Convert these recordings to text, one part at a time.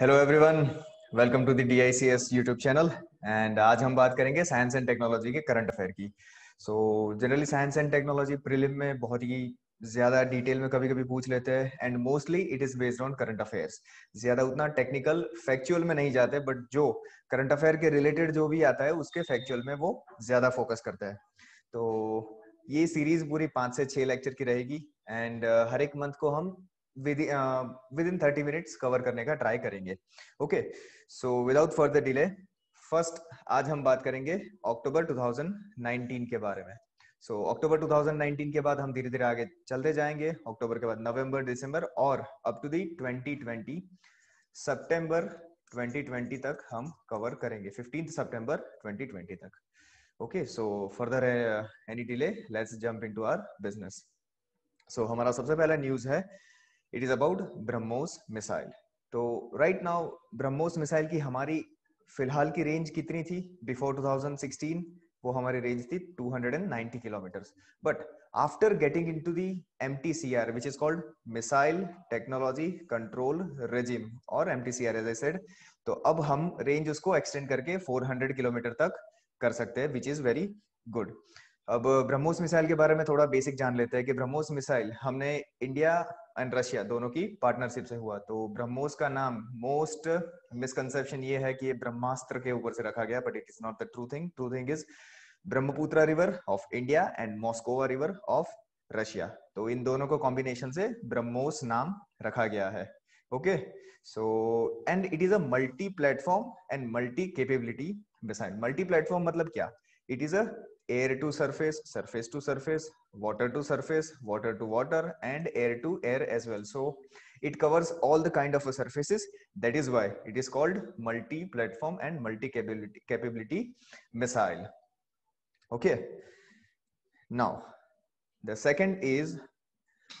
Hello everyone welcome to the DICS YouTube channel and आज हम बात करेंगे साइंस एंड टेक्नोलॉजी के करंट अफेयर की so generally science and technology prelim में बहुत ही ज्यादा डिटेल में कभी कभी पूछ लेते हैं and mostly it is based on current affairs ज्यादा उतना टेक्निकल फैक्चुअल में नहीं जाते बट जो करंट अफेयर के रिलेटेड जो भी आता है उसके फैक्चुअल में वो ज्यादा फोकस करता है तो ये सीरीज पूरी पांच से छह लेक्चर की रहेगी एंड uh, हर एक मंथ को हम within thirty minutes cover करने का ट्राई करेंगे okay so without further delay first आज हम बात करेंगे अक्टूबर 2019 के बारे में सो so, अक्टूबर 2019 के बाद हम धीरे धीरे आगे चलते जाएंगे अक्टूबर के बाद नवंबर दिसंबर और अप टू दी 2020 सितंबर 2020 तक हम कवर करेंगे 15 सितंबर 2020 तक okay so further any delay let's jump into our business so हमारा सबसे पहला न्यूज है it is about BrahMos missile तो राइट नाउ ब्रह्मोस मिसाइल की हमारी फिलहाल की रेंज कितनी थी बिफोर 2016 वो हमारी रेंज थी 290 kilometre but after getting into the M T C R which is called missile technology control regime और M T C R as I said तो अब हम रेंज उसको एक्सटेंड करके 400 किलोमीटर तक कर सकते हैं विच इज वेरी गुड अब ब्रह्मोस मिसाइल के बारे में थोड़ा बेसिक जान लेते हैं कि ब्रह्मोस मिसाइल हमने इंडिया एंड रशिया दोनों की पार्टनरशिप से हुआ तो ब्रह्मोस का नाम मोस्ट मिसकंसेप्शन ये है कि ये ब्रह्मास्त्र के ऊपर से रखा गया but it is not the true thing true thing is Brahmaputra river of India and Moskva river of Russia तो इन दोनों को कॉम्बिनेशन से ब्रह्मोस नाम रखा गया है okay so and it is a multi platform and multi capability missile multi platform मतलब क्या it is a air to surface, surface to surface, water to surface, water to water, and air to air as well. So it covers all the kind of surfaces. That is why it is called multi-platform and multi-capability missile. Okay. Now, the second is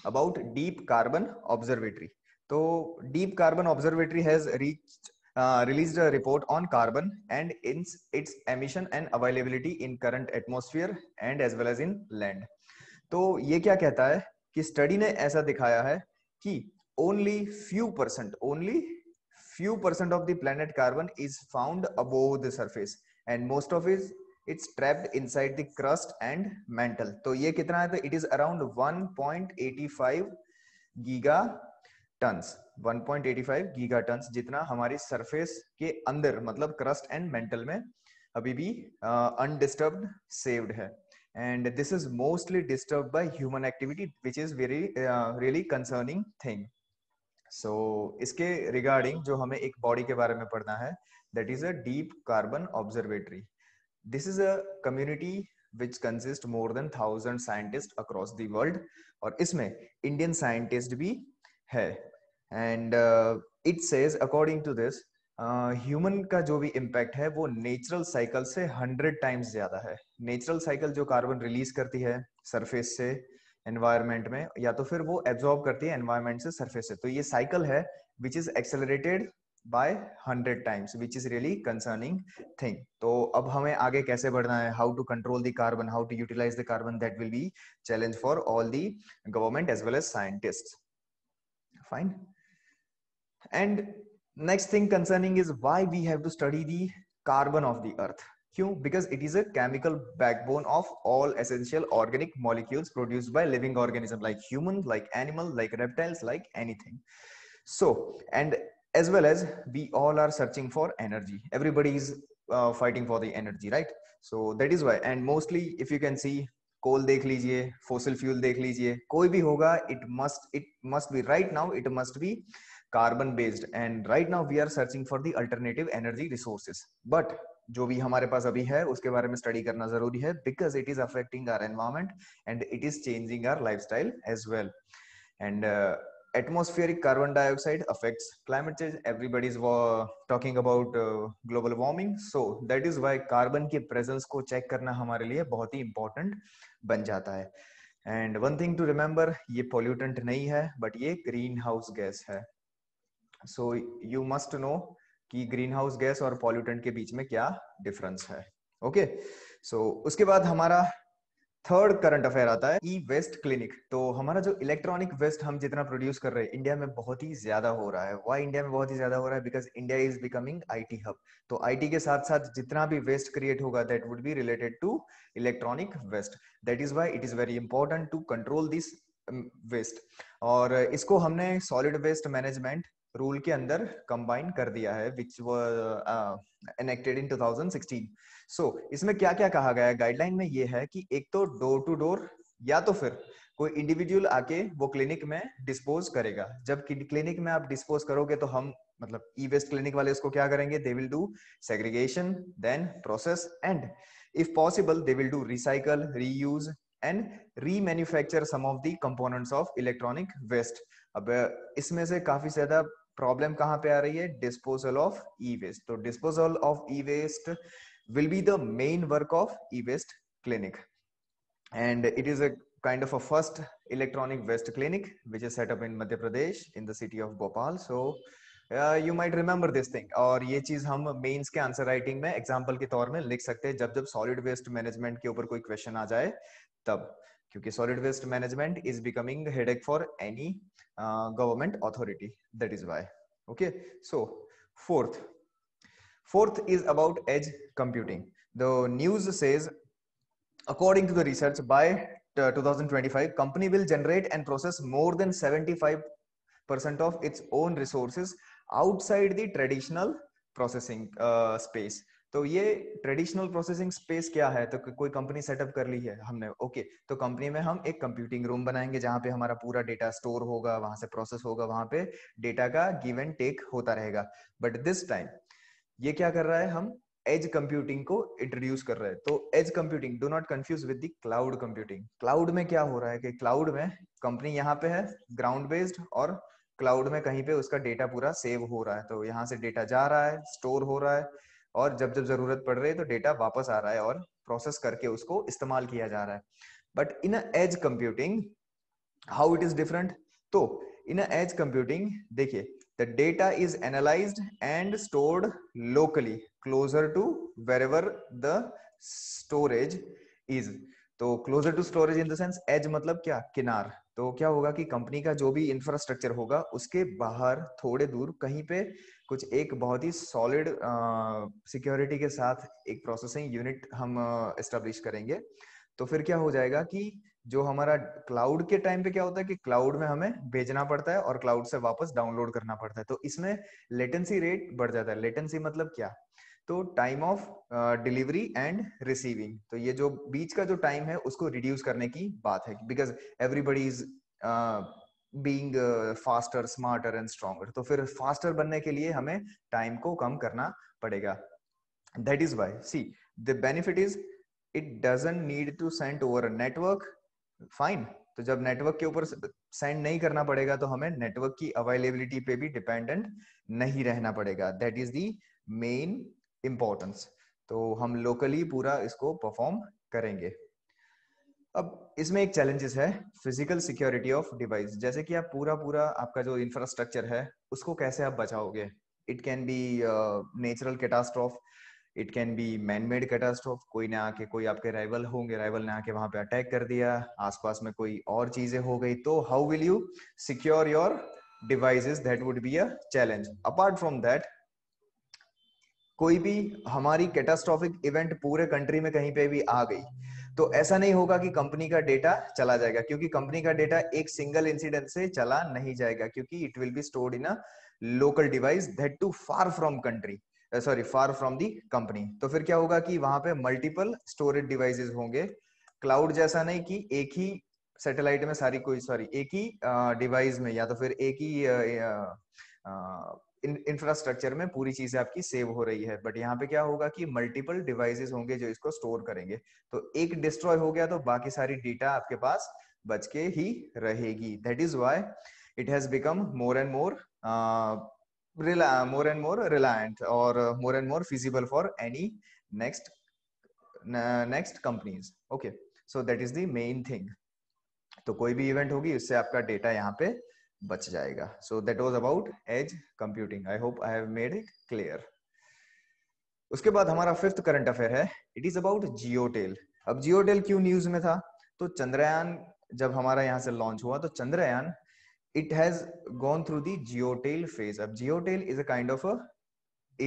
about deep carbon observatory. So deep carbon observatory has reached uh, released a report on carbon and its, its emission and availability in current atmosphere and as well as in land. तो ये क्या कहता है कि study ने ऐसा दिखाया है कि only few percent only few percent of the planet carbon is found above the surface and most of is it's trapped inside the crust and mantle तो ये कितना है तो it is around 1.85 gigatons 1.85 giga जितना हमारी surface के अंदर मतलब क्रस्ट एंड मेंटल में अभी भी अनडिस्टर्ब्ड uh, सेव्ड है and this is mostly disturb by human activity which is very really concerning thing so इसके रिगार्डिंग जो हमें एक बॉडी के बारे में पढ़ना है that is a deep carbon observatory this is a community which consist more than thousand scientist across the world और इसमें इंडियन साइंटिस्ट भी है and it says according to this human का जो भी इम्पैक्ट है वो नेचुरल साइकिल से हंड्रेड टाइम्स ज्यादा है नेचुरल साइकिल जो कार्बन रिलीज करती है सरफेस से एनवायरमेंट में या तो फिर वो एब्जॉर्ब करती है एनवायरमेंट से सरफेस से तो ये साइकिल है which is accelerated by hundred times which is really concerning thing तो अब हमें आगे कैसे बढ़ना है how to control the carbon how to utilise the carbon that will be challenge for all the government as well as scientist fine and next thing concerning is why we have to study the carbon of the earth because it is a chemical backbone of all essential organic molecules produced by living organism like human, like animal, like reptiles, like anything. So, and as well as we all are searching for energy. Everybody is uh, fighting for the energy, right? So that is why. And mostly, if you can see, coal देख लीजिए, fossil fuel देख लीजिए, कोई भी होगा, it must, it must be right now, it must be carbon based and right now we are searching for the alternative energy resources but जो भी हमारे पास अभी है उसके बारे में स्टडी करना जरूरी है because it is affecting our environment and it is changing our lifestyle as well and atmospheric carbon dioxide affects climate change everybody's talking about global warming so that is why carbon के presence को check करना हमारे लिए बहुत ही important बन जाता है and one thing to remember ये पॉल्यूटेंट नहीं है बट ये ग्रीन हाउस गैस है सो यू मस्ट नो कि ग्रीन हाउस गैस और पॉल्यूटेंट के बीच में क्या डिफरेंस है ओके okay? सो so, उसके बाद हमारा थर्ड करंट अफेयर आता है ई वेस्ट क्लिनिक तो हमारा जो इलेक्ट्रॉनिक वेस्ट हम जितना प्रोड्यूस कर रहे हैं इंडिया में बहुत ही ज्यादा हो रहा है वाई इंडिया में बहुत ही ज्यादा हो रहा है because India is becoming IT hub तो आईटी के साथ साथ जितना भी वेस्ट क्रिएट होगा that would be related to electronic waste that is why it is very important to control this waste और इसको हमने सॉलिड वेस्ट मैनेजमेंट रूल के अंदर कंबाइन कर दिया है which was enacted in two thousand sixteen so इसमें क्या क्या कहा गया है गाइडलाइन में ये है कि एक तो डोर टू डोर या तो फिर कोई इंडिविजुअल आके वो क्लिनिक में डिस्पोज करेगा जब क्लिनिक में आप डिस्पोज करोगे तो हम मतलब ई वेस्ट क्लिनिक वाले इसको क्या करेंगे they will do segregation then process and if possible they will do recycle reuse and remanufacture some of the components of electronic waste अब uh, इसमें से काफी ज्यादा प्रॉब्लम कहां पे आ रही है डिस्पोजल ऑफ ई वेस्ट तो disposal of e waste will be the main work of e waste clinic and it is a kind of a first electronic waste clinic which is set up in Madhya Pradesh in the city of Bhopal so you might remember this thing और ये चीज हम mains के answer writing में example के तौर में लिख सकते हैं जब जब सॉलिड वेस्ट मैनेजमेंट के ऊपर कोई क्वेश्चन आ जाए तब क्योंकि solid waste management is becoming headache for any government authority that is why okay so fourth fourth is about edge computing the news says according to the research by uh, 2025 company will generate and process more than 75% of its own resources outside the traditional processing uh, space तो ये traditional processing space क्या है तो कोई company setup कर ली है हमने okay तो कंपनी में हम एक कंप्यूटिंग रूम बनाएंगे जहां पे हमारा पूरा डेटा स्टोर होगा वहां से प्रोसेस होगा वहां पे डेटा का गिव एंड टेक होता रहेगा बट दिस टाइम ये क्या कर रहा है हम एज कंप्यूटिंग को इंट्रोड्यूस कर रहे हैं तो edge computing do not confuse with cloud computing cloud में क्या हो रहा है कि क्लाउड में कंपनी यहाँ पे है ग्राउंड बेस्ड और क्लाउड में कहीं पे उसका डेटा पूरा सेव हो रहा है तो यहाँ से डेटा जा रहा है स्टोर हो रहा है और जब जब जरूरत पड़ रही है तो डेटा वापस आ रहा है और प्रोसेस करके उसको इस्तेमाल किया जा रहा है but in edge computing how it is different तो इन एज कंप्यूटिंग देखिए the data is analyse and stored locally closer to wherever the storage is तो closer to storage in the sense edge मतलब क्या किनार तो क्या होगा कि कंपनी का जो भी इंफ्रास्ट्रक्चर होगा उसके बाहर थोड़े दूर कहीं पे कुछ एक बहुत ही सॉलिड सिक्योरिटी के साथ एक प्रोसेसिंग यूनिट हम इस्टेब्लिश करेंगे तो फिर क्या हो जाएगा कि जो हमारा क्लाउड के टाइम पे क्या होता है कि क्लाउड में हमें भेजना पड़ता है और क्लाउड से वापस डाउनलोड करना पड़ता है तो इसमें लेटेंसी रेट बढ़ जाता है लेटेंसी मतलब क्या तो time of delivery and receiving तो ये जो बीच का जो टाइम है उसको रिड्यूस करने की बात है because everybody is being faster smarter and stronger तो फिर फास्टर बनने के लिए हमें टाइम को कम करना पड़ेगा that is why see the benefit is it doesn't need to send over network fine तो जब नेटवर्क के ऊपर सेंड नहीं करना पड़ेगा तो हमें नेटवर्क की अवेलेबिलिटी पे भी डिपेंडेंट नहीं रहना पड़ेगा that is the main importance तो हम लोकली पूरा इसको परफॉर्म करेंगे अब इसमें एक चैलेंजेस है फिजिकल सिक्योरिटी ऑफ डिवाइस जैसे कि आप पूरा पूरा आपका जो इंफ्रास्ट्रक्चर है उसको कैसे आप बचाओगे it can be natural catastrophe it can be man made catastrophe कोई ने आके कोई आपके राइवल होंगे राइवल ने आके वहां पे अटैक कर दिया आसपास में कोई और चीजें हो गई तो how will you secure your devices that would be a challenge apart from that कोई भी हमारी कैटास्ट्रॉफिक इवेंट पूरे कंट्री में कहीं पे भी आ गई तो ऐसा नहीं होगा कि कंपनी का डेटा चला जाएगा क्योंकि कंपनी का डेटा एक सिंगल इंसिडेंट से चला नहीं जाएगा क्योंकि it will be stored in a local device that too far from country sorry far from the company तो फिर क्या होगा कि वहां पे मल्टीपल स्टोरेज डिवाइसेस होंगे क्लाउड जैसा नहीं कि एक ही सैटेलाइट में सारी कोई सॉरी एक ही डिवाइस में या तो फिर एक ही इंफ्रास्ट्रक्चर में पूरी चीजें आपकी सेव हो रही है बट यहाँ पे क्या होगा कि मल्टीपल डिवाइसेस होंगे जो इसको स्टोर करेंगे तो एक डिस्ट्रॉय हो गया तो बाकी सारी डेटा आपके पास बच के ही रहेगी that is why it has become more and more more and more reliant और more and more feasible for any next next companies okay so that is the main thing तो कोई भी इवेंट होगी उससे आपका डेटा यहाँ पे बच जाएगा so that was about edge computing I hope I have made it clear उसके बाद हमारा फिफ्थ करंट अफेयर है इट इज अबाउट जियोटेल अब जियोटेल क्यों न्यूज में था तो चंद्रयान जब हमारा यहाँ से लॉन्च हुआ तो Chandrayaan it has gone through the geotail phase अब geotail is a kind of a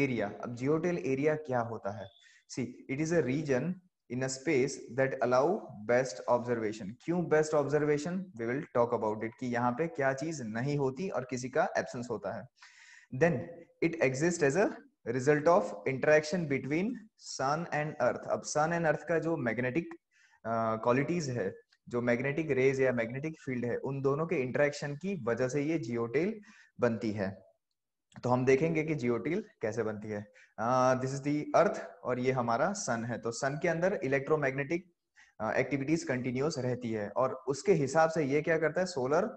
area अब जियोटेल एरिया क्या होता है see it is a region in a space that allow best observation क्यों best observation we will talk about it कि यहाँ पे क्या चीज नहीं होती और किसी का absence होता है then it exist as a result of interaction between sun and earth अब sun and earth का जो magnetic uh, qualities है जो मैग्नेटिक रेज या मैग्नेटिक फील्ड है उन दोनों के इंटरेक्शन की वजह से ये जियोटेल बनती है तो हम देखेंगे कि जियोटील कैसे बनती है दिस इज दी अर्थ और ये हमारा सन है तो सन के अंदर इलेक्ट्रोमैग्नेटिक एक्टिविटीज कंटिन्यूस रहती है और उसके हिसाब से ये क्या करता है सोलर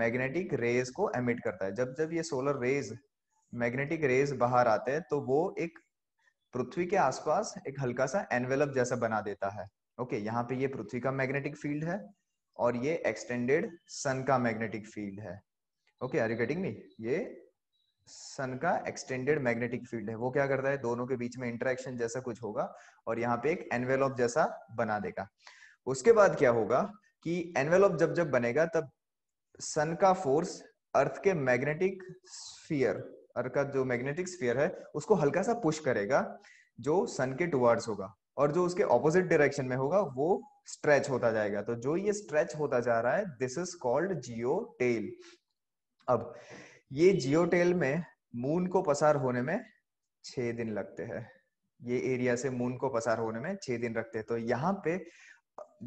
मैग्नेटिक रेज को एमिट करता है जब जब ये सोलर रेज मैग्नेटिक रेज बाहर आते हैं तो वो एक पृथ्वी के आसपास एक हल्का सा एनवेलप जैसा बना देता है ओके okay, यहाँ पे ये पृथ्वी का मैग्नेटिक फील्ड है और ये एक्सटेंडेड सन का मैग्नेटिक फील्ड है okay are you getting me ये सन का एक्सटेंडेड मैग्नेटिक फील्ड है वो क्या करता है दोनों के बीच में इंटरेक्शन जैसा कुछ होगा और यहाँ पे एक एनवेलॉप जैसा बना देगा उसके बाद क्या होगा कि एनवेलॉप जब जब बनेगा तब सन का फोर्स अर्थ के मैग्नेटिक स्फीयर अर्थ का जो मैग्नेटिक स्फीयर है उसको हल्का सा पुश करेगा जो सन के टुवार्ड्स होगा और जो उसके ऑपोजिट डायरेक्शन में होगा वो स्ट्रेच होता जाएगा तो जो ये स्ट्रेच होता जा रहा है this is called geotail अब ये जियोटेल में मून को पसार होने में छह दिन लगते हैं ये एरिया से मून को पसार होने में छह दिन रखते हैं तो यहाँ पे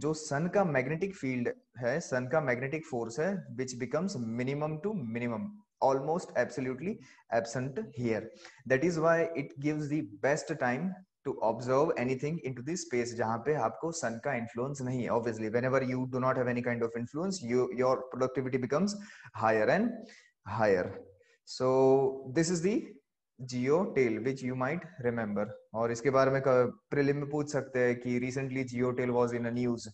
जो सन का मैग्नेटिक फील्ड है सन का मैग्नेटिक फोर्स है which becomes minimum to minimum almost absolutely absent here that is why it gives the best time to observe anything into the space jahan pe aapko sun ka influence nahi obviously whenever you do not have any kind of influence you your productivity becomes higher and higher. So this is the geotail which you might remember और इसके बारे में prelim में पूछ सकते हैं कि recently geotail was in news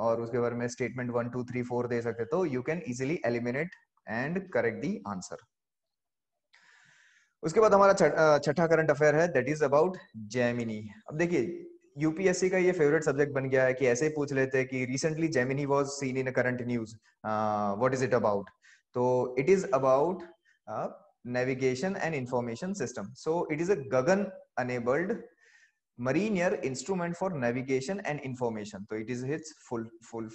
और उसके बारे में statement one two three four दे सकते तो you can easily eliminate and correct the answer उसके बाद हमारा छठा करंट अफेयर है दैट इज अबाउट जेमिनी अब देखिए यूपीएससी का ये फेवरेट सब्जेक्ट बन गया है कि ऐसे ही पूछ लेते हैं कि recently Gemini was seen in current news what is it about तो it is about navigation and information system so it is a Gagan enabled mariner instrument for navigation and information तो it is its full full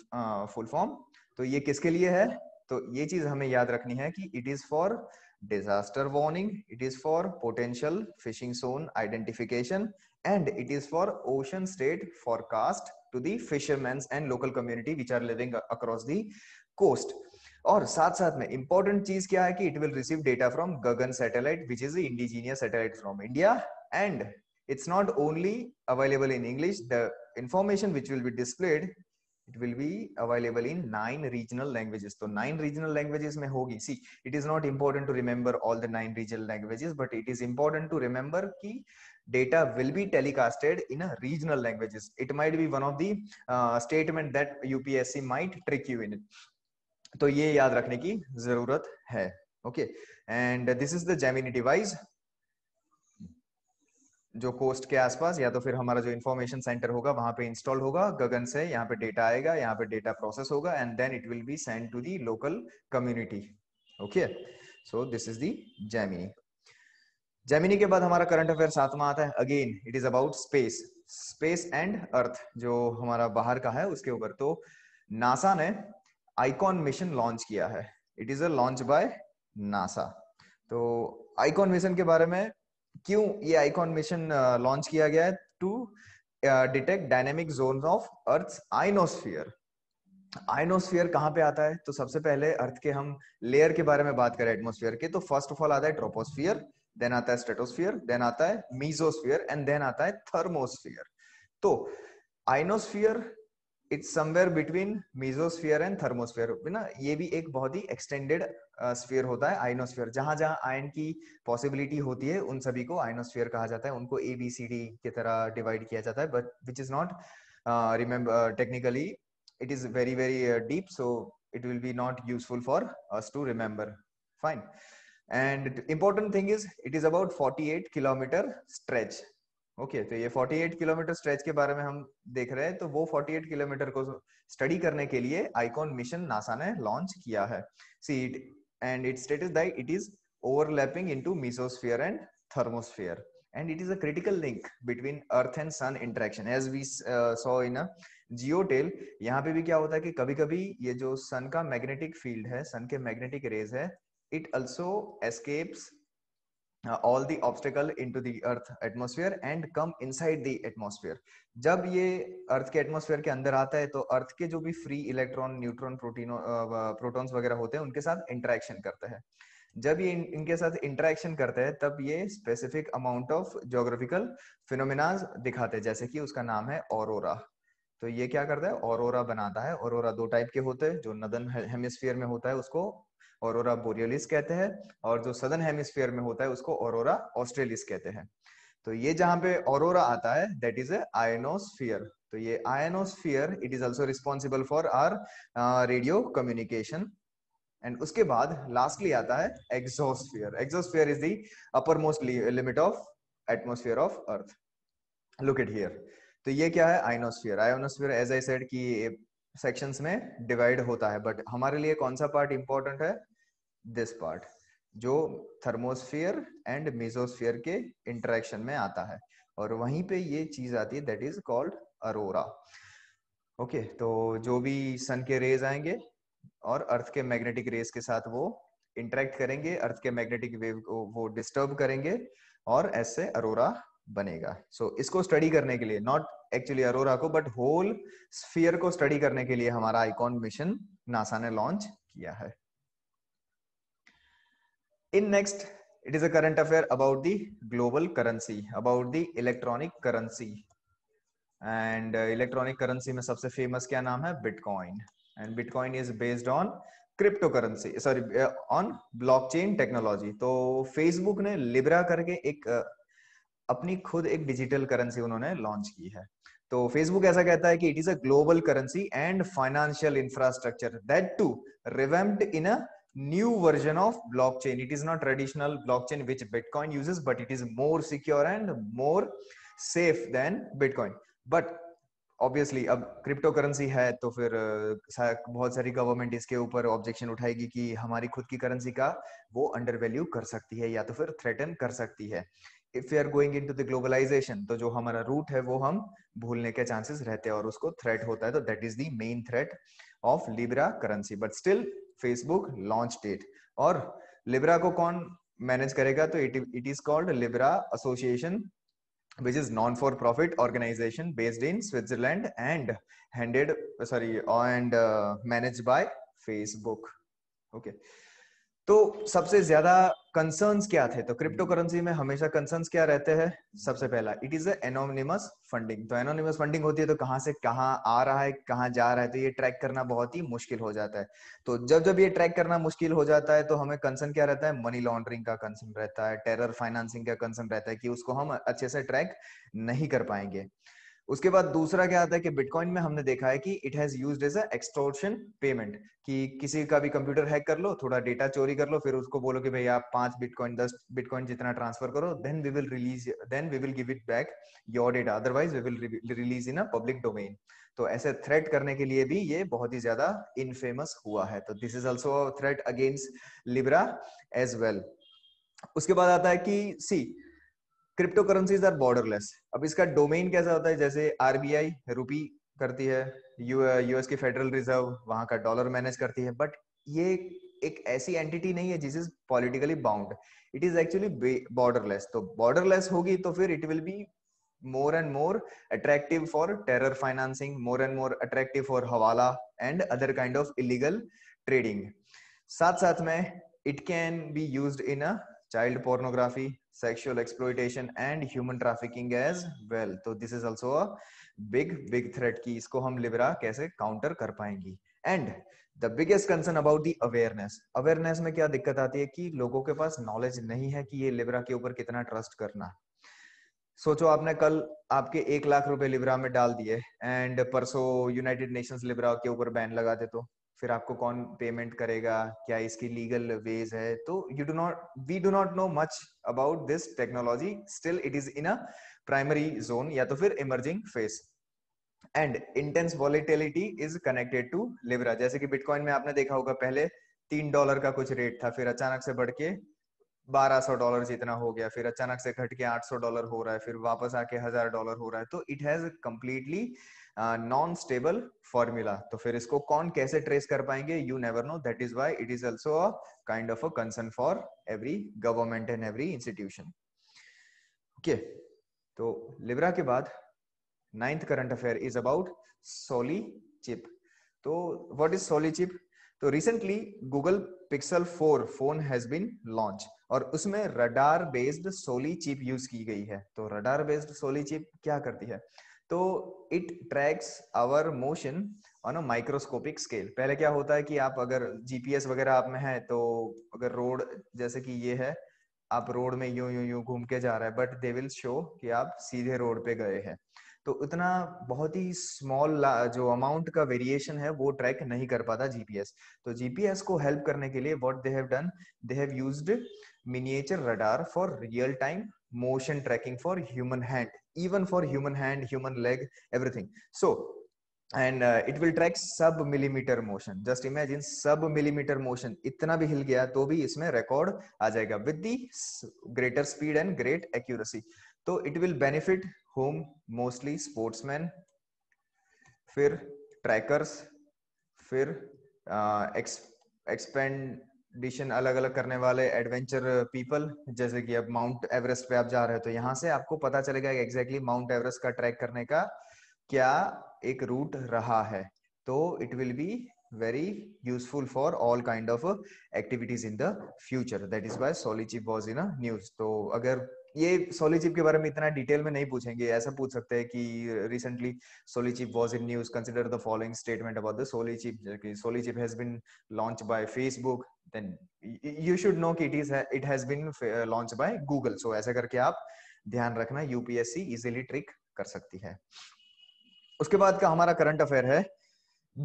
full form तो ये किसके लिए है तो ये चीज हमें याद रखनी है कि it is for disaster warning it is for potential fishing zone identification and it is for ocean state forecast to fishermen and local community which are living across the और साथ साथ में इंपॉर्टेंट चीज क्या है कि it will receive data from GAGAN satellite which is indigenous satellite from India and it's not only available in english the information which will be displayed it will be available in nine regional languages so nine regional languages mein hogi see it is not important to remember all the nine regional languages but it is important to remember ki data will be telecasted in a regional languages it might be one of the uh, statement that upsc might trick you in it तो ये याद रखने की जरूरत है okay and this is the Gemini device जो coast के आसपास या तो फिर हमारा जो इन्फॉर्मेशन सेंटर होगा वहां पे इंस्टॉल होगा गगन से यहाँ पे डेटा आएगा यहाँ पे डेटा प्रोसेस होगा and then it will be send to the local community okay so this is the Gemini Gemini के बाद हमारा करंट अफेयर सातवां आता है again it is about space space and earth जो हमारा बाहर का है उसके ऊपर तो नासा ने आइकॉन मिशन लॉन्च किया है it is a launch by NASA तो आइकॉन मिशन के बारे में क्यों ये आइकॉन मिशन लॉन्च किया गया है to detect dynamic zone of earth ionosphere ionosphere कहाँ पे आता है तो सबसे पहले अर्थ के हम लेयर के बारे में बात करें एटमोस्फियर के तो फर्स्ट ऑफ ऑल आता है ट्रोपोस्फियर देन आता है स्टेटोस्फियर देन आता है मीजोस्फियर एंड देन आता है थर्मोस्फियर तो ionosphere it's somewhere between mesosphere and thermosphere ना ये भी एक बहुत ही एक्सटेंडेड स्फीयर uh, होता है आइनोस्फियर जहां जहां आयन की पॉसिबिलिटी होती है उन सभी को आइनोस्फियर कहा जाता है उनको ए बी सी डी की तरह डिवाइड किया जाता है but which is not remember technically it is very very deep so will be not useful for us to remember fine and important thing is it is about forty eight kilometre stretch okay तो ये 48 kilometre stretch के बारे में हम देख रहे हैं तो वो 48 किलोमीटर को स्टडी करने के लिए आइकॉन मिशन नासा ने लॉन्च किया है see it and it states that it is overlapping into mesosphere and thermosphere and it is a critical link between earth and sun interaction as we uh, in in a यहाँ पे भी क्या होता है कि कभी कभी ये जो सन का मैग्नेटिक फील्ड है सन के मैग्नेटिक रेज है it also escapes uh, all the obstacle into the earth atmosphere and come inside the atmosphere जब ये अर्थ के एटमोसफेयर के अंदर आता है तो अर्थ के जो भी free electron neutron protein protons वगैरह होते हैं उनके साथ इंटरेक्शन करते हैं जब ये इन, इनके साथ इंटरेक्शन करते हैं तब ये specific amount of geographical phenomenas दिखाते हैं जैसे कि उसका नाम है ऑरोरा तो ये क्या करता है ऑरोरा बनाता है ऑरोरा दो टाइप के होते हैं जो नदन हेमिस्फीयर में होता है उसको औरोरा बोरियलिस कहते हैं और जो सदर्न हेमिस्फीयर में होता है उसको औरोरा ऑस्ट्रेलिस कहते हैं तो ये जहां पे औरोरा आता है दैट इज ए आयनोस्फियर तो ये ionosphere it is also responsible for our radio communication and उसके बाद लास्टली आता है exosphere exosphere is the uppermost limit of atmosphere of earth look it here तो ये क्या है ionosphere ionosphere as I said कि सेक्शंस में डिवाइड होता है बट हमारे लिए कौन सा पार्ट इंपॉर्टेंट है दिस पार्ट जो थर्मोस्फियर एंड मेजोस्फियर के इंटरेक्शन में आता है और वहीं पे ये चीज आती है that is called aurora okay तो जो भी सन के रेज आएंगे और अर्थ के मैग्नेटिक रेज के साथ वो इंटरेक्ट करेंगे अर्थ के मैग्नेटिक वेव को वो डिस्टर्ब करेंगे और ऐसे अरोरा बनेगा सो so, इसको स्टडी करने के लिए नॉट एक्चुअली अरोरा को बट होल स्फीयर को स्टडी करने के लिए हमारा आईकॉन मिशन नासा ने लॉन्च किया है in next it is a current affair about the global currency about the electronic currency and electronic currency में सबसे फेमस क्या नाम है bitcoin and bitcoin is based on cryptocurrency sorry on blockchain technology तो Facebook ने Libra करके एक uh, अपनी खुद एक डिजिटल करेंसी उन्होंने लॉन्च की है तो फेसबुक ऐसा कहता है कि it is a global currency and financial infrastructure that to revamped in a of blockchain it is not traditional blockchain which bitcoin uses but it is more secure and more safe than bitcoin but obviously अब cryptocurrency है तो फिर बहुत सारी government इसके ऊपर objection उठाएगी कि हमारी खुद की करेंसी का वो अंडर वैल्यू कर सकती है या तो फिर थ्रेटन कर सकती है if you are going into the globalisation तो जो हमारा रूट है वो हम भूलने के चांसेस रहते हैं और उसको थ्रेट होता है तो that is the main threat of Libra currency but still Facebook launch date और लिब्रा को कौन मैनेज करेगा तो it is called Libra Association which is non for profit organisation based in Switzerland and handed sorry and manage by Facebook okay okay तो सबसे ज्यादा concerns क्या थे तो क्रिप्टो करेंसी में हमेशा कंसर्न्स क्या रहते हैं सबसे पहला इट इज एनोनिमस फंडिंग तो एनोनिमस फंडिंग होती है तो कहां से कहाँ आ रहा है कहाँ जा रहा है तो ये ट्रैक करना बहुत ही मुश्किल हो जाता है तो जब जब ये ट्रैक करना मुश्किल हो जाता है तो हमें कंसर्न क्या रहता है मनी लॉन्ड्रिंग का कंसर्न रहता है टेरर फाइनेंसिंग का कंसर्न रहता है कि उसको हम अच्छे से ट्रैक नहीं कर पाएंगे उसके बाद दूसरा क्या आता है कि बिटकॉइन में हमने देखा है कि it has use as a extortion payment कि किसी का भी कंप्यूटर हैक कर लो थोड़ा डेटा चोरी कर लो फिर उसको बोलो कि भाई आप पांच बिटकॉइन दस बिटकॉइन जितना ट्रांसफर करो then we will release then we will give it back your data otherwise we will release in a public domain तो ऐसे थ्रेट करने के लिए भी ये बहुत ही ज्यादा इनफेमस हुआ है तो this is also threat against Libra as well उसके बाद आता है कि see cryptocurrencies are borderless अब इसका डोमेन कैसा होता है जैसे आरबीआई रूपी करती है यूएस की फेडरल रिजर्व वहां का डॉलर मैनेज करती है बट ये एक ऐसी एंटिटी नहीं है जिस is politically bound it is actually borderless तो बॉर्डरलेस होगी तो फिर it will be more and more attractive for terror financing more and more attractive for hawala and other kind of illegal trading साथ साथ में it can be use in a child pornography sexual exploitation and human trafficking as well so this is also a big big threat ki isko hum libra kaise counter kar payenge and the biggest concern about the awareness awareness mein kya dikkat aati hai ki logo ke paas knowledge nahi hai ki ye libra ke upar kitna trust karna सोचो आपने कल आपके एक लाख रुपए Libra में डाल दिए and परसों यूनाइटेड नेशंस लिब्रा के ऊपर बैन लगा दे तो फिर आपको कौन पेमेंट करेगा क्या इसकी लीगल वेज है तो you do not we do not know much about this technology still it is in a primary zone या तो फिर emerging phase and intense volatility is connected to Libra जैसे कि बिटकॉइन में आपने देखा होगा पहले तीन डॉलर का कुछ रेट था फिर अचानक से बढ़ के बारह सौ डॉलर जितना हो गया फिर अचानक से घट के सौ डॉलर हो रहा है फिर वापस आके हजार डॉलर हो रहा है तो it has completely non stable formula तो फिर इसको कौन कैसे ट्रेस कर पाएंगे you never know that is why it is also a kind of a concern for every government and every institution okay तो लिब्रा के बाद ninth current affair is about Soli chip तो वॉट इज सोली चिप तो recently Google Pixel four phone has been launch और उसमें radar based Soli chip use की गई है तो रडार बेस्ड सोली चिप क्या करती है तो it tracks our motion on a microscopic scale पहले क्या होता है कि आप अगर जीपीएस वगैरह आप में है तो अगर रोड जैसे कि ये है आप रोड में यूं यूं यूं घूम के जा रहे हैं बट दे विल शो कि आप सीधे रोड पे गए हैं तो उतना बहुत ही स्मॉल जो अमाउंट का वेरिएशन है वो ट्रैक नहीं कर पाता जीपीएस तो जीपीएस को हेल्प करने के लिए what they have done they have used miniature radar for real time motion tracking for human hand even for human hand human leg everything so and it will track sub millimetre motion just imagine sub millimetre motion इतना भी हिल गया तो भी इसमें record आ जाएगा with the greater speed and great accuracy तो it will benefit home mostly sportsman फिर ट्रैकर्स फिर एक्सपेंड एक्सपीडिशन अलग अलग करने वाले एडवेंचर पीपल जैसे कि अब माउंट एवरेस्ट पे आप जा रहे हो तो यहाँ से आपको पता चलेगा एग्जैक्टली माउंट एवरेस्ट का ट्रैक करने का क्या एक रूट रहा है तो it will be very useful for all kind of activities in the future that is why Soli chip was in news तो अगर ये चिप के बारे में इतना डिटेल में नहीं पूछेंगे ऐसा पूछ सकते हैं कि recently Soli chip was in news consider the following statement about the Soli chip has been launch by Facebook then you should know कि it is it has been launch by Google so ऐसा करके आप ध्यान रखना UPSC easily trick कर सकती है उसके बाद का हमारा करंट अफेयर है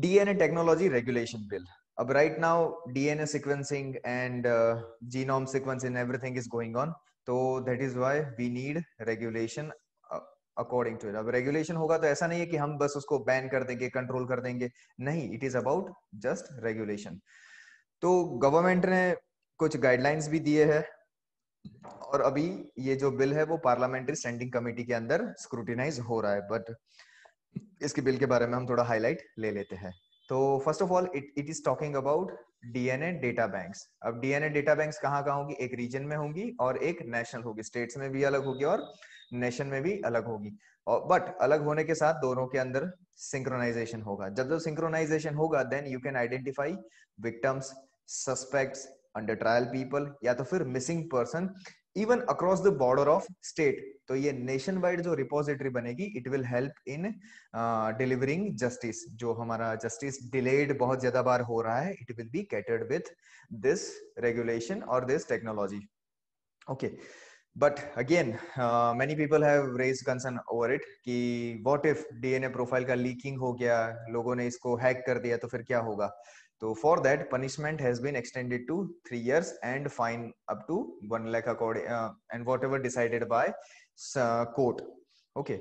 डीएनए टेक्नोलॉजी रेगुलेशन बिल अब right now DNA sequencing and genome in everything is going on तो that is why we need regulation according to it अब रेगुलेशन होगा तो ऐसा नहीं है कि हम बस उसको बैन कर देंगे कंट्रोल कर देंगे नहीं it is about just regulation तो गवर्नमेंट ने कुछ गाइडलाइंस भी दिए हैं और अभी ये जो बिल है वो पार्लियामेंट्री स्टैंडिंग कमेटी के अंदर स्क्रूटिनाइज हो रहा है बट इसके बिल के बारे में हम थोड़ा हाईलाइट ले लेते हैं तो first of all it it is talking about DNA data banks अब डीएनए डेटा बैंक्स कहाँ कहाँ होंगी एक रीजन में होंगी और एक नेशनल होगी स्टेट्स में भी अलग होगी और नेशन में भी अलग होगी और बट अलग होने के साथ दोनों के अंदर सिंक्रोनाइजेशन होगा जब जब सिंक्रोनाइजेशन होगा then you can identify victims suspects under trial people या तो फिर missing person even across the border of state तो ये नेशन वाइड जो रिपोजिटरी बनेगी it will help in delivering justice जो हमारा जस्टिस डिलेड बहुत ज्यादा बार हो रहा है it will be catered with this regulation और this technology okay but again many people have raise concern over it कि व्हाट इफ डीएनए प्रोफाइल का लीकिंग हो गया लोगों ने इसको हैक कर दिया तो फिर क्या होगा तो for that punishment has been extended to three years and fine up to one lakh according and whatever decided by court okay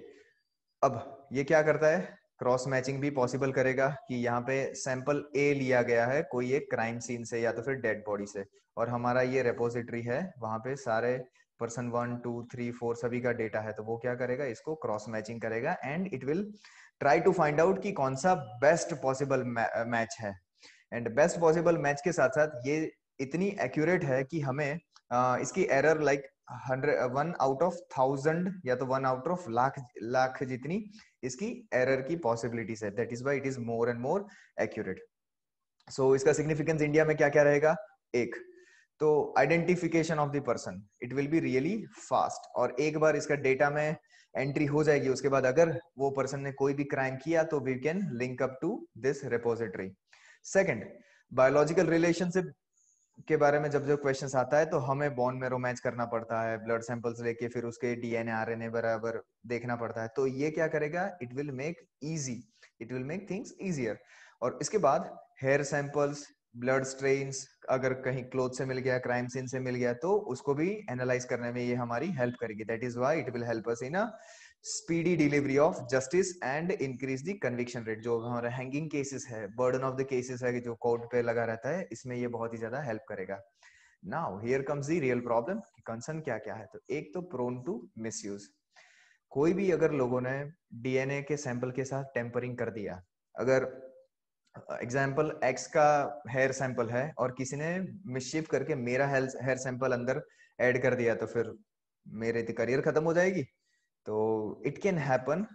अब ये क्या करता है क्रॉस मैचिंग भी पॉसिबल करेगा कि यहाँ पे सैंपल ए लिया गया है कोई एक क्राइम सीन से या तो फिर डेड बॉडी से और हमारा ये रेपोजिटरी है वहां पे सारे person one two three four सभी का डेटा है तो वो क्या करेगा इसको क्रॉस मैचिंग करेगा and it will try to find out कि कौन सा बेस्ट पॉसिबल मैच है एंड बेस्ट पॉसिबल मैच के साथ साथ ये इतनी एक्यूरेट है कि हमें आ, इसकी error like one out of thousand या तो one out of lakh lakh जितनी इसकी एरर की पॉसिबिलिटीज है that is why it is more and more accurate so इसका सिग्निफिकेंस इंडिया में क्या क्या रहेगा एक तो identification of the person it will be really fast और एक बार इसका डेटा में एंट्री हो जाएगी उसके बाद अगर वो पर्सन ने कोई भी क्राइम किया तो we can link up to this repository second biological relationship के बारे में जब जो क्वेश्चन आता है तो हमें बॉन्ड में रोमैच करना पड़ता है ब्लड सैंपल्स लेके फिर उसके डीएनए आरएनए बराबर देखना पड़ता है तो ये क्या करेगा it will make easy it will make things easier और इसके बाद हेयर सैंपल्स ब्लड स्ट्रेन्स अगर कहीं क्लोथ से मिल गया क्राइम सीन से मिल गया तो उसको भी एनालाइज करने में ये हमारी हेल्प करेगी that is why it will help us in speedy delivery of justice and increase the conviction rate जो हमारे हैंगिंग केसेस है बर्डन ऑफ द केसेस है जो कोर्ट पे लगा रहता है इसमें ये बहुत ही ज्यादा हेल्प करेगा now here comes the real problem concern क्या क्या है तो एक तो प्रोन टू मिस कोई भी अगर लोगों ने डीएनए के सैंपल के साथ टेम्परिंग कर दिया अगर एग्जाम्पल एक्स का हेयर सैंपल है और किसी ने मिसशिप करके मेरा हेयर सैंपल अंदर एड कर दिया तो फिर मेरे करियर तो खत्म हो जाएगी तो it can happen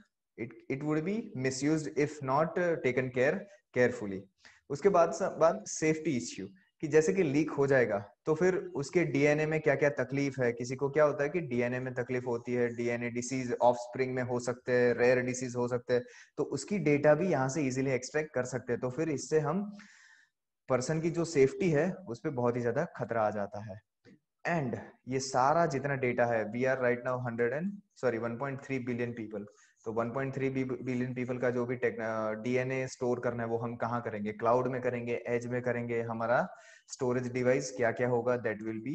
it it would be misuse if not taken care carefully उसके बाद बाद सेफ्टी इश्यू कि जैसे कि लीक हो जाएगा तो फिर उसके डीएनए में क्या क्या तकलीफ है किसी को क्या होता है कि डीएनए में तकलीफ होती है डीएनए डिसीज ऑफ स्प्रिंग में हो सकते हैं रेयर डिसीज हो सकते हैं तो उसकी डेटा भी यहाँ से इजीली एक्सट्रैक्ट कर सकते हैं तो फिर इससे हम पर्सन की जो सेफ्टी है उस पर बहुत ही ज्यादा खतरा आ जाता है एंड ये सारा जितना डेटा है we are right now hundred and sorry one point three billion people तो 1.3 बिलियन पीपल का जो भी डीएनए स्टोर करना है वो हम कहाँ करेंगे क्लाउड में करेंगे एज में करेंगे हमारा स्टोरेज डिवाइस क्या क्या होगा that will be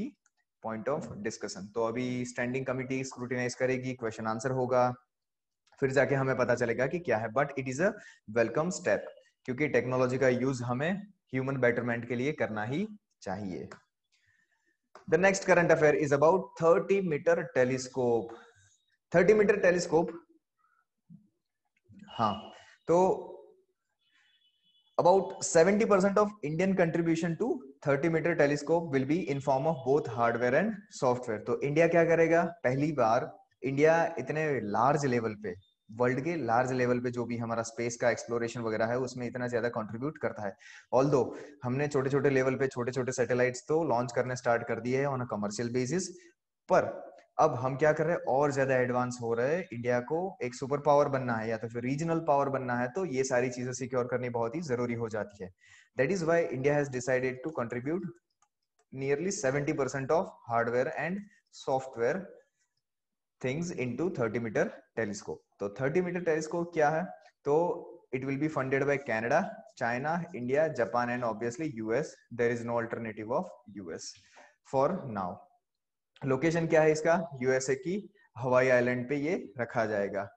point of discussion तो अभी स्टैंडिंग कमिटी स्क्रूटिनाइज करेगी क्वेश्चन आंसर होगा फिर जाके हमें पता चलेगा कि क्या है but it is a welcome step क्योंकि टेक्नोलॉजी का यूज हमें ह्यूमन बेटरमेंट के लिए करना ही चाहिए The next current affair is about 30 meter telescope. 30 meter telescope. ha to about 70% of Indian contribution to 30 meter telescope will be in form of both hardware and software. to india kya karega pehli बार india itne large level pe world के large level पे जो भी हमारा space का exploration वगैरह है उसमें इतना ज्यादा कंट्रीब्यूट करता है ऑल हमने छोटे छोटे लेवल पे छोटे छोटे सैटेलाइट तो लॉन्च करने स्टार्ट कर दिए है ऑन अ कमर्शियल बेसिस पर अब हम क्या कर रहे हैं और ज्यादा एडवांस हो रहे हैं इंडिया को एक सुपर पावर बनना है या तो फिर रीजनल पावर बनना है तो ये सारी चीजें सिक्योर करनी बहुत ही जरूरी हो जाती है that is why India has decided to contribute nearly seventy percent of hardware and software things into 30 meter telescope तो 30 मीटर टेलीस्कोप क्या है तो it will be funded by canada china india japan and obviously us there is no alternative of us for now location kya hai iska usa ki hawaii island pe ye rakha jayega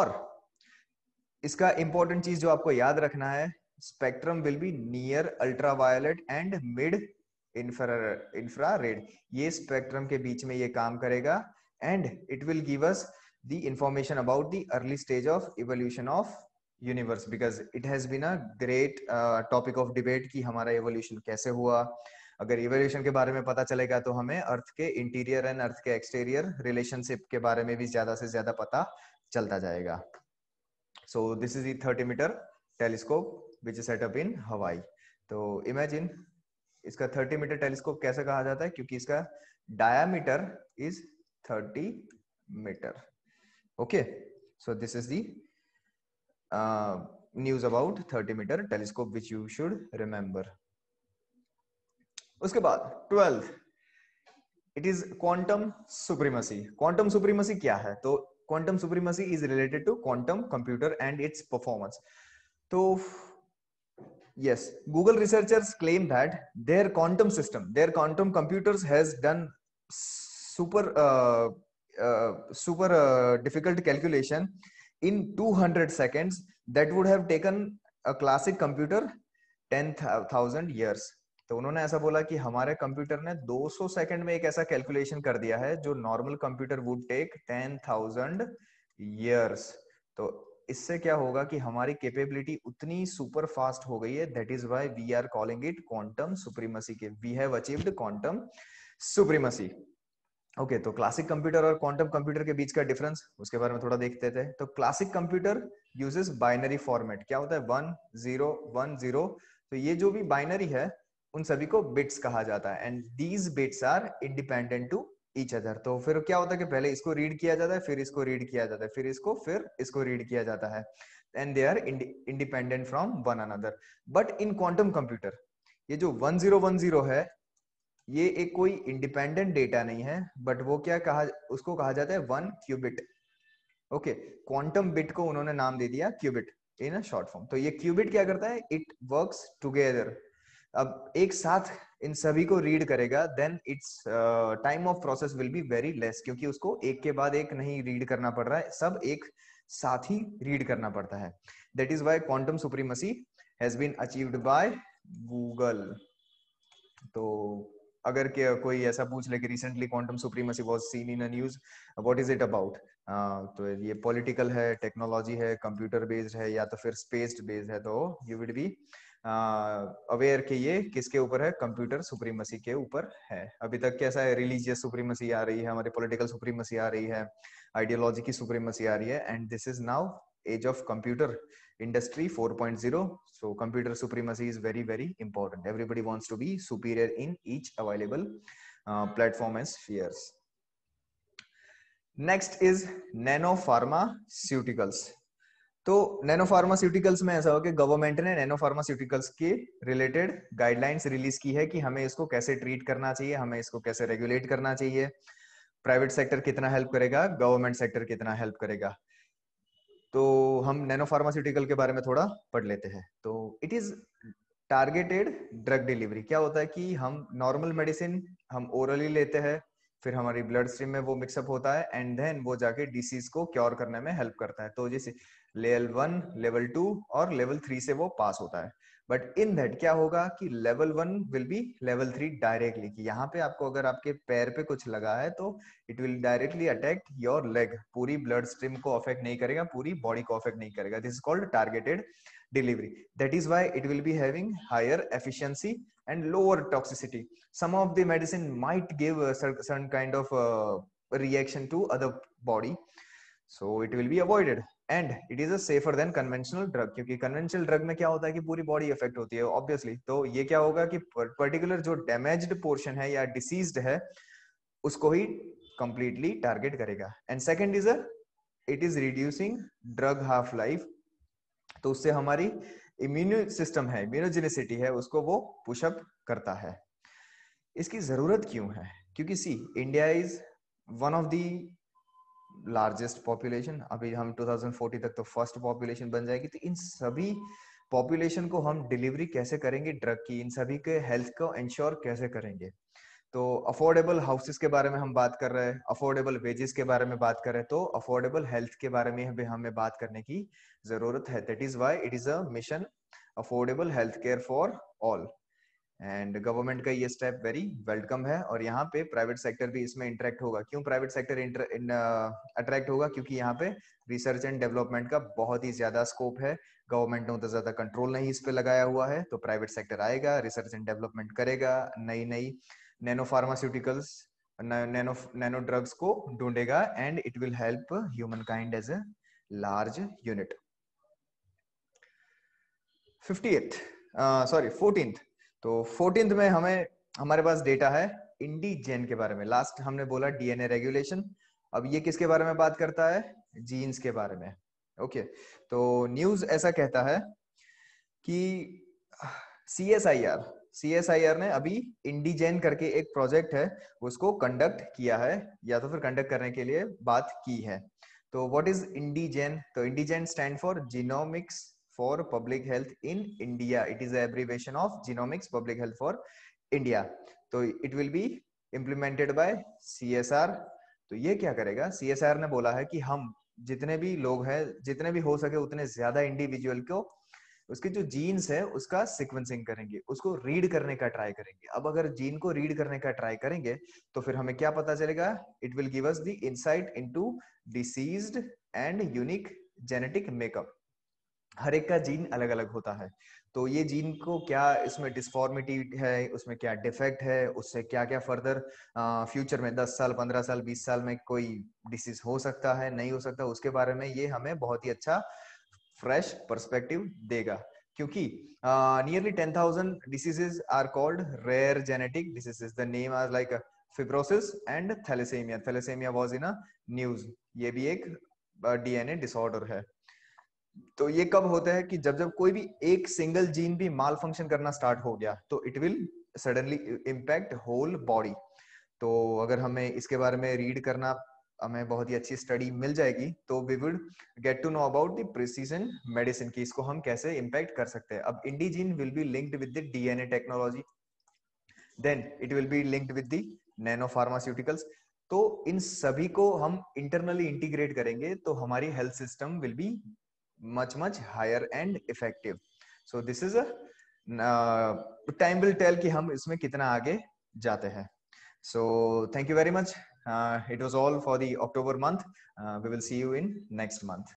aur इसका important चीज जो आपको याद रखना है spectrum will be near ultraviolet and mid infra infrared ये spectrum के बीच में ये काम करेगा and it will give us the information about the early stage of evolution of universe because it has been a great uh, topic of debate ki hamara evolution kaise hua अगर evolution के बारे में पता चलेगा तो हमें अर्थ के interior and earth के एक्सटीरियर रिलेशनशिप के बारे में भी ज्यादा से ज्यादा पता चलता जाएगा so this is thirty meter telescope which is set up in Hawaii तो इमेजिन इसका थर्टी मीटर टेलीस्कोप कैसे कहा जाता है क्योंकि इसका diameter is 30 meter okay so this is the uh, news about 30 meter telescope which you should remember उसके बाद 12 it is quantum supremacy quantum supremacy क्या है तो quantum supremacy is related to quantum computer and its performance तो yes google researchers claim that their quantum system their quantum computers has done super uh, uh, super uh, difficult calculation in 200 seconds that would have taken a classic computer 10000 years तो उन्होंने ऐसा बोला कि हमारे computer ने 200 second में एक ऐसा कैलकुलेशन कर दिया है जो normal computer would take 10000 years तो इससे क्या होगा कि हमारी कैपेबिलिटी उतनी सुपर फास्ट हो गई है that is why we are calling it quantum supremacy के we have achieved quantum supremacy okay तो क्लासिक कंप्यूटर और क्वांटम कंप्यूटर के बीच का डिफरेंस उसके बारे में थोड़ा देखते थे तो classic computer uses binary format क्या होता है वन जीरो वन जीरो तो ये जो भी बाइनरी है उन सभी को बिट्स कहा जाता है and these bits are independent to each other तो फिर क्या होता है कि पहले इसको रीड किया जाता है फिर इसको रीड किया जाता है फिर इसको फिर इसको रीड किया जाता है and they are independent from one another but in quantum computer ये जो 1010 है ये एक कोई इंडिपेंडेंट डेटा नहीं है बट वो क्या कहा उसको कहा जाता है one qubit okay quantum bit को उन्होंने नाम दे दिया क्यूबिट इन शॉर्ट फॉर्म तो ये क्यूबिट क्या करता है इट वर्क्स टुगेदर अब एक साथ इन सभी को रीड करेगा then its time of process will be very less क्योंकि उसको एक के बाद एक नहीं रीड करना पड़ रहा है सब एक साथ ही रीड करना पड़ता है that is why quantum supremacy has been achieved by Google तो अगर के कोई ऐसा पूछ ले कि recently quantum supremacy was seen in a news what is it about तो ये पॉलिटिकल है टेक्नोलॉजी है कंप्यूटर बेस्ड है या तो फिर स्पेस बेस्ड है तो यू विड बी अवेयर के ये किसके ऊपर है कंप्यूटर सुप्रीमेसी के ऊपर है अभी तक कैसा है रिलीजियस सुप्रीमेसी आ रही है हमारे पॉलिटिकल सुप्रीमेसी आ रही है आइडियोलॉजी की सुप्रीमेसी आ रही है and this is now age of computer industry 4.0 so computer supremacy is very very important everybody wants to be superior in each available uh, platform and spheres next is nano pharmaceuticals तो nano pharmaceuticals में ऐसा हो कि government ने nano pharmaceuticals के related guidelines release की है कि हमें इसको कैसे ट्रीट करना चाहिए हमें इसको कैसे रेगुलेट करना चाहिए प्राइवेट सेक्टर कितना हेल्प करेगा गवर्नमेंट सेक्टर कितना हेल्प करेगा तो हम नैनो फार्मास्यूटिकल के बारे में थोड़ा पढ़ लेते हैं तो it is targeted drug delivery क्या होता है कि हम नॉर्मल मेडिसिन हम ओरली लेते हैं फिर हमारी ब्लड स्ट्रीम में वो मिक्सअप होता है एंड देन वो जाके डिसीज को क्योर करने में हेल्प करता है तो जैसे लेवल वन लेवल टू और लेवल थ्री से वो पास होता है बट इन दैट क्या होगा कि level one will be level three directly यहाँ पे आपको अगर आपके पैर पे कुछ लगा है तो it will directly attacked your leg पूरी ब्लड स्ट्रीम को अफेक्ट नहीं करेगा पूरी बॉडी को अफेक्ट नहीं करेगा this is called targeted delivery that is why it will be having higher efficiency and lower toxicity some of the medicine might give certain kind of reaction to other body so it will be avoided and it is a safer than conventional drug क्योंकि conventional drug में क्या होता है कि पूरी body effect होती है obviously तो ये क्या होगा कि पर्टिकुलर जो डैमेज्ड पोर्शन है या डिसीज है उसको ही कंप्लीटली टारगेट करेगा and second is a it is reducing drug half life तो उससे हमारी इम्यून सिस्टम है इम्यूनोजेनिसिटी है उसको वो पुशअप करता है इसकी जरूरत क्यों है क्योंकि see India is one of the largest population अभी हम 2040 तक तो फर्स्ट पॉपुलेशन बन जाएगी तो इन सभी पॉपुलेशन को हम डिलीवरी कैसे करेंगे ड्रग की इन सभी के हेल्थ को इंश्योर कैसे करेंगे तो अफोर्डेबल हाउसेस के बारे में हम बात कर रहे हैं अफोर्डेबल वेजेस के बारे में बात कर रहे हैं तो अफोर्डेबल हेल्थ के बारे में भी हमें बात करने की जरूरत है that is why it is a mission affordable health care for all and government का ये स्टेप वेरी वेलकम है और यहाँ पे प्राइवेट सेक्टर भी इसमें इंटरेक्ट होगा क्यों प्राइवेट सेक्टर अट्रैक्ट होगा क्योंकि यहाँ पे रिसर्च एंड डेवलपमेंट का बहुत ही ज्यादा स्कोप है गवर्नमेंट ने उतना ज्यादा कंट्रोल नहीं इस पे लगाया हुआ है तो प्राइवेट सेक्टर आएगा रिसर्च एंड डेवलपमेंट करेगा नई नई nano pharmaceuticals nano nano drugs को ढूंढेगा and it will help humankind as a large unit fifty eighth sorry fourteenth तो फोर्टीन में हमें हमारे पास डेटा है इंडीजेन के बारे में लास्ट हमने बोला डीएनए रेगुलेशन अब ये किसके बारे में बात करता है जीन्स के बारे में ओके okay. तो न्यूज ऐसा कहता है कि C S I R C S I R ने अभी इंडीजेन करके एक प्रोजेक्ट है उसको कंडक्ट किया है या तो फिर कंडक्ट करने के लिए बात की है तो व्हाट इज इंडीजेन तो IndiGen stand for genomics for public health in India. It is abbreviation abbreviation of genomics public health for India. तो it will be implemented by CSR. तो ये क्या करेगा CSR ने बोला है कि हम जितने भी लोग हैं जितने भी हो सके उतने ज्यादा इंडिविजुअल को उसके जो जीन्स है उसका सिक्वेंसिंग करेंगे उसको रीड करने का ट्राई करेंगे अब अगर जीन को रीड करने का ट्राई करेंगे तो फिर हमें क्या पता चलेगा it will give us the insight into diseased and unique genetic makeup हर एक का जीन अलग अलग होता है तो ये जीन को क्या इसमें डिस्फॉर्मिटी है उसमें क्या डिफेक्ट है उससे क्या क्या फर्दर फ्यूचर में 10 साल 15 साल 20 साल में कोई डिसीज हो सकता है नहीं हो सकता उसके बारे में ये हमें बहुत ही अच्छा फ्रेश परस्पेक्टिव देगा क्योंकि nearly ten thousand diseases are called rare genetic diseases the name are like fibrosis and thalassemia thalassemia was in news ये भी एक डीएनए डिसऑर्डर है तो ये कब होता है कि जब जब कोई भी एक सिंगल जीन भी माल फंक्शन करना स्टार्ट हो गया तो it will suddenly impact whole body तो अगर हमें इसके बारे में रीड करना हमें बहुत ही अच्छी स्टडी मिल जाएगी तो we would get to know about precision medicine की इसको हम कैसे इम्पैक्ट कर सकते हैं अब IndiGen will be linked with the DNA technology then it will be linked with the nano pharmaceuticals तो इन सभी को हम इंटरनली इंटीग्रेट करेंगे तो हमारी health system will be much much higher and effective so this is a uh, time will tell ki hum isme kitna aage jate hain so thank you very much uh, it was all for the october month uh, we will see you in next month